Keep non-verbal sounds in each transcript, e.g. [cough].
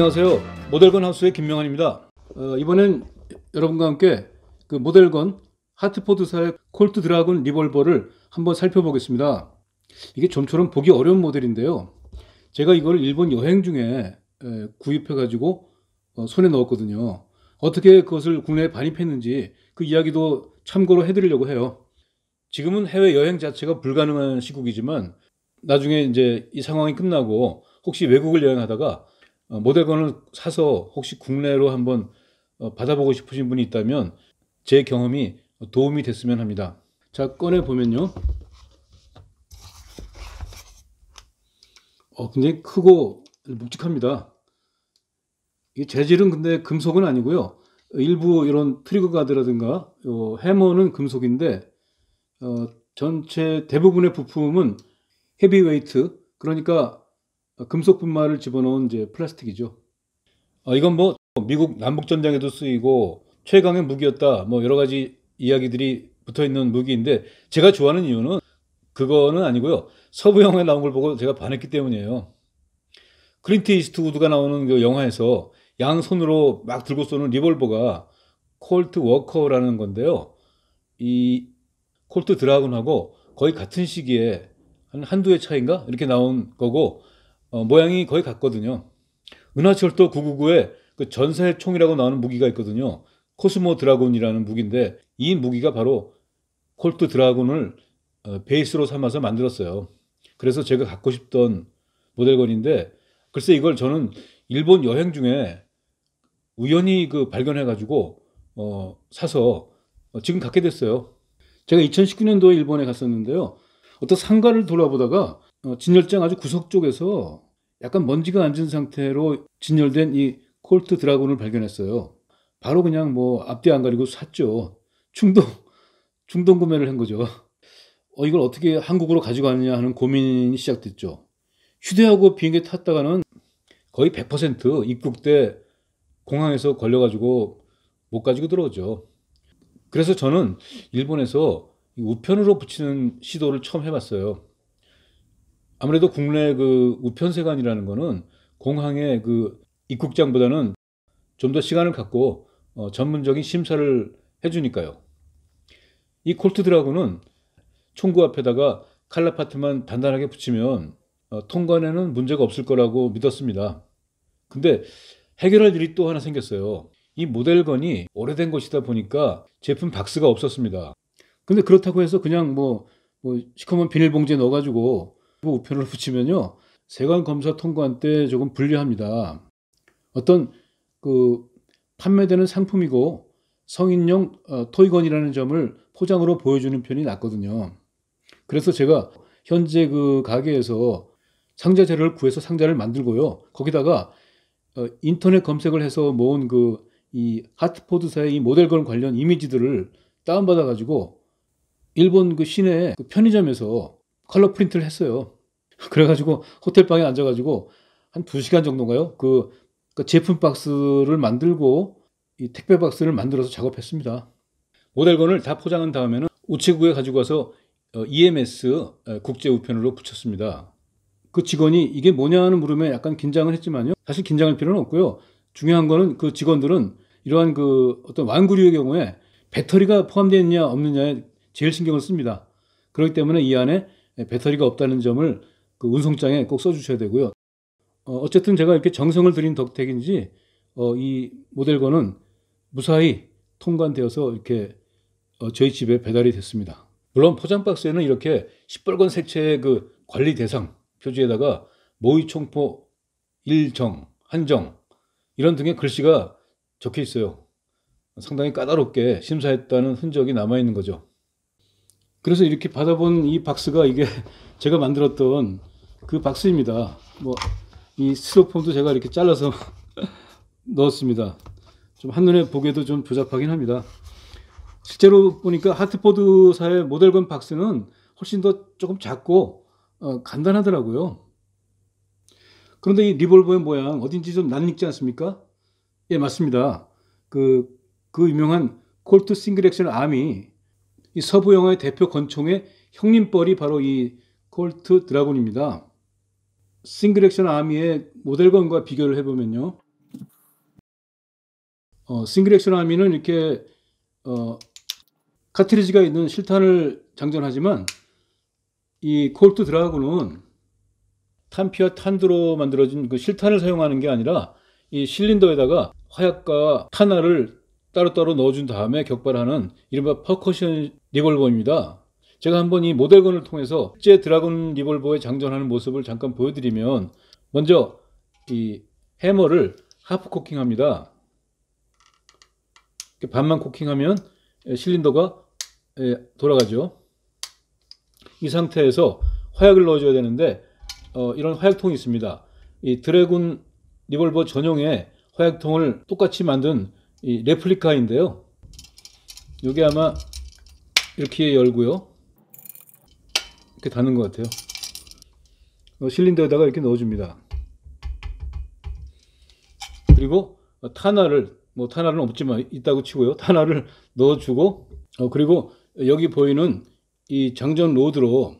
안녕하세요. 모델건 하우스의 김명환입니다. 어, 이번엔 여러분과 함께 그 모델건 하트포드사의 콜트 드라군 리볼버를 한번 살펴보겠습니다. 이게 좀처럼 보기 어려운 모델인데요. 제가 이걸 일본 여행 중에 구입해가지고 어, 손에 넣었거든요. 어떻게 그것을 국내에 반입했는지 그 이야기도 참고로 해드리려고 해요. 지금은 해외 여행 자체가 불가능한 시국이지만 나중에 이제 이 상황이 끝나고 혹시 외국을 여행하다가 어, 모델건을 사서 혹시 국내로 한번 어, 받아보고 싶으신 분이 있다면 제 경험이 도움이 됐으면 합니다. 자, 꺼내 보면요. 어, 굉장히 크고 묵직합니다. 이 재질은 근데 금속은 아니고요. 일부 이런 트리거 가드라든가 요 해머는 금속인데 어, 전체 대부분의 부품은 헤비웨이트 그러니까 아, 금속 분말을 집어넣은 이제 플라스틱이죠. 아, 이건 뭐 미국 남북 전쟁에도 쓰이고 최강의 무기였다. 뭐 여러 가지 이야기들이 붙어 있는 무기인데 제가 좋아하는 이유는 그거는 아니고요. 서부 영화에 나온 걸 보고 제가 반했기 때문이에요. 클린트 이스트우드가 나오는 그 영화에서 양 손으로 막 들고 쏘는 리볼버가 콜트 워커라는 건데요. 이 콜트 드라군하고 거의 같은 시기에 한 한두 해 차인가 이렇게 나온 거고 어, 모양이 거의 같거든요. 은하철도 999에 그전세 총이라고 나오는 무기가 있거든요. 코스모 드라곤이라는 무기인데 이 무기가 바로 콜트 드라곤을 어, 베이스로 삼아서 만들었어요. 그래서 제가 갖고 싶던 모델건인데 글쎄 이걸 저는 일본 여행 중에 우연히 그 발견해가지고 어, 사서 어, 지금 갖게 됐어요. 제가 2019년도에 일본에 갔었는데요. 어떤 상가를 돌아보다가 어, 진열장 아주 구석 쪽에서 약간 먼지가 앉은 상태로 진열된 이 콜트 드라곤을 발견했어요. 바로 그냥 뭐 앞뒤 안 가리고 샀죠. 충동, [laughs] 충동 구매를 한 거죠. 어, 이걸 어떻게 한국으로 가져가느냐 하는 고민이 시작됐죠. 휴대하고 비행기 탔다가는 거의 100% 입국 때 공항에서 걸려가지고 못 가지고 들어오죠. 그래서 저는 일본에서 우편으로 붙이는 시도를 처음 해봤어요. 아무래도 국내 그 우편세관이라는 거는 공항의 그 입국장보다는 좀 더 시간을 갖고 어, 전문적인 심사를 해주니까요. 이 콜트 드라고는 총구 앞에다가 칼라파트만 단단하게 붙이면 어, 통관에는 문제가 없을 거라고 믿었습니다. 근데 해결할 일이 또 하나 생겼어요. 이 모델건이 오래된 것이다 보니까 제품 박스가 없었습니다. 근데 그렇다고 해서 그냥 뭐, 뭐 시커먼 비닐봉지에 넣어가지고 뭐 우편을 붙이면요. 세관 검사 통관 때 조금 불리합니다. 어떤 그 판매되는 상품이고 성인용 어, 토이건이라는 점을 포장으로 보여주는 편이 낫거든요. 그래서 제가 현재 그 가게에서 상자 재료를 구해서 상자를 만들고요. 거기다가 어, 인터넷 검색을 해서 모은 그 이 하트포드사의 이 모델건 관련 이미지들을 다운받아가지고 일본 그 시내 그 편의점에서 컬러 프린트를 했어요. [laughs] 그래가지고 호텔 방에 앉아가지고 한 2시간 정도인가요? 그, 그 제품 박스를 만들고 이 택배 박스를 만들어서 작업했습니다. 모델건을 다 포장한 다음에는 우체국에 가지고 가서 어, EMS 어, 국제 우편으로 붙였습니다. 그 직원이 이게 뭐냐는 물음에 약간 긴장을 했지만요. 사실 긴장할 필요는 없고요. 중요한 거는 그 직원들은 이러한 그 어떤 완구류의 경우에 배터리가 포함되어 있냐 없느냐에 제일 신경을 씁니다. 그렇기 때문에 이 안에 예, 배터리가 없다는 점을 그 운송장에 꼭 써주셔야 되고요. 어, 쨌든 제가 이렇게 정성을 들인 덕택인지 어, 이 모델건은 무사히 통관되어서 이렇게 어, 저희 집에 배달이 됐습니다. 물론 포장 박스에는 이렇게 시뻘건 색채의 그 관리 대상 표지에다가 모의 총포 일정 한정 이런 등의 글씨가 적혀 있어요. 상당히 까다롭게 심사했다는 흔적이 남아 있는 거죠. 그래서 이렇게 받아본 이 박스가 이게 [laughs] 제가 만들었던 그 박스입니다. 뭐 이 스티로폼도 제가 이렇게 잘라서 [laughs] 넣었습니다. 좀 한눈에 보기에도 좀 조잡하긴 합니다. 실제로 보니까 하트포드사의 모델건 박스는 훨씬 더 조금 작고 어, 간단하더라고요. 그런데 이 리볼버의 모양 어딘지 좀 낯익지 않습니까? 예, 맞습니다. 그, 그 유명한 콜트 싱글 액션 암이 이 서부 영화의 대표 권총의 형님뻘이 바로 이 콜트 드라곤입니다. 싱글 액션 아미의 모델건과 비교를 해보면요. 어, 싱글 액션 아미는 이렇게 어, 카트리지가 있는 실탄을 장전하지만 이 콜트 드라곤은 탄피와 탄두로 만들어진 그 실탄을 사용하는 게 아니라 이 실린더에다가 화약과 탄화를 따로따로 넣어준 다음에 격발하는 이른바 퍼커션 리볼버입니다. 제가 한번 이 모델건을 통해서 실제 드라곤 리볼버에 장전하는 모습을 잠깐 보여드리면 먼저 이 해머를 하프 코킹합니다. 반만 코킹하면 실린더가 예, 돌아가죠. 이 상태에서 화약을 넣어줘야 되는데 어, 이런 화약통이 있습니다. 이 드래곤 리볼버 전용의 화약통을 똑같이 만든 이 레플리카인데요. 이게 아마 이렇게 열고요. 이렇게 닫는 것 같아요. 어, 실린더에다가 이렇게 넣어줍니다. 그리고 탄화를 뭐 탄화는 없지만 있다고 치고요. 탄화를 [laughs] 넣어주고 어, 그리고 여기 보이는 이 장전 로드로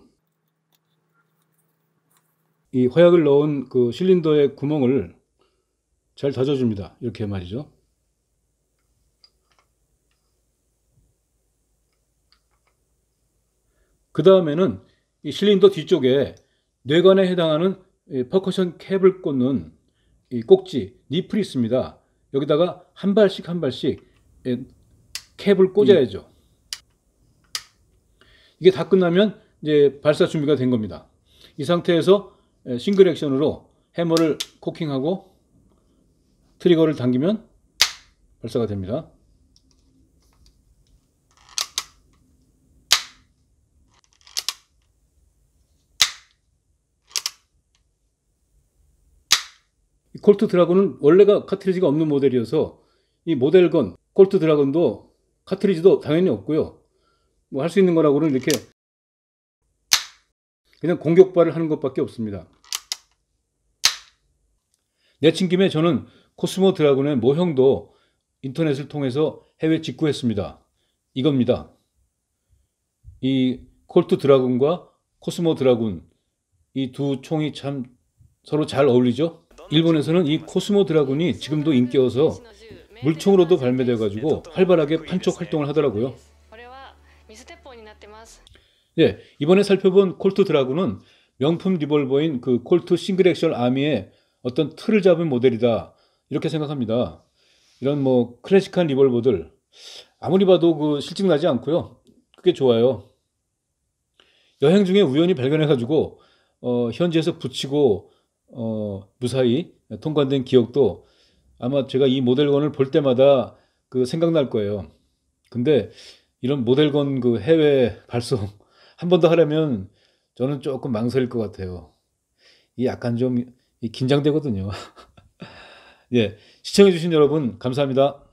이 화약을 넣은 그 실린더의 구멍을 잘 다져줍니다. 이렇게 말이죠. 그 다음에는 이 실린더 뒤쪽에 뇌관에 해당하는 퍼커션 캡을 꽂는 이 꼭지, 니플이 있습니다. 여기다가 한 발씩 한 발씩 캡을 꽂아야죠. 이게 다 끝나면 이제 발사 준비가 된 겁니다. 이 상태에서 예, 싱글 액션으로 해머를 코킹하고 트리거를 당기면 발사가 됩니다. 콜트 드라곤은 원래가 카트리지가 없는 모델이어서 이 모델건 콜트 드라곤도 카트리지도 당연히 없고요. 뭐 할 수 있는 거라고는 이렇게 그냥 공격발을 하는 것밖에 없습니다. 내친 김에 저는 코스모 드라곤의 모형도 인터넷을 통해서 해외 직구했습니다. 이겁니다. 이 콜트 드라군과 코스모 드라군 이두 총이 참 서로 잘 어울리죠? 일본에서는 이 코스모 드라군이 지금도 인기여서 물총으로도 발매돼 가지고 활발하게 판촉 활동을 하더라고요. 예, 이번에 살펴본 콜트 드라군은 명품 리볼버인 그 콜트 싱글 액션 아미의 어떤 틀을 잡은 모델이다. 이렇게 생각합니다. 이런 뭐 클래식한 리볼버들 아무리 봐도 그 실증나지 않고요. 그게 좋아요. 여행 중에 우연히 발견해 가지고 어, 현지에서 붙이고 어, 무사히 통과된 기억도 아마 제가 이 모델건을 볼 때마다 그 생각날 거예요. 근데 이런 모델건 그 해외 발송 [laughs] 한 번 더 하려면 저는 조금 망설일 것 같아요. 이 약간 좀 긴장되거든요. [laughs] 예, 시청해주신 여러분 감사합니다.